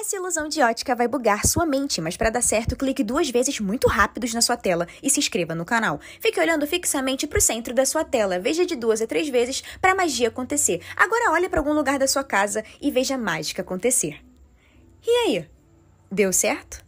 Essa ilusão de ótica vai bugar sua mente, mas para dar certo, clique duas vezes muito rápidos na sua tela e se inscreva no canal. Fique olhando fixamente para o centro da sua tela, veja de duas a três vezes para a magia acontecer. Agora olhe para algum lugar da sua casa e veja a mágica acontecer. E aí? Deu certo?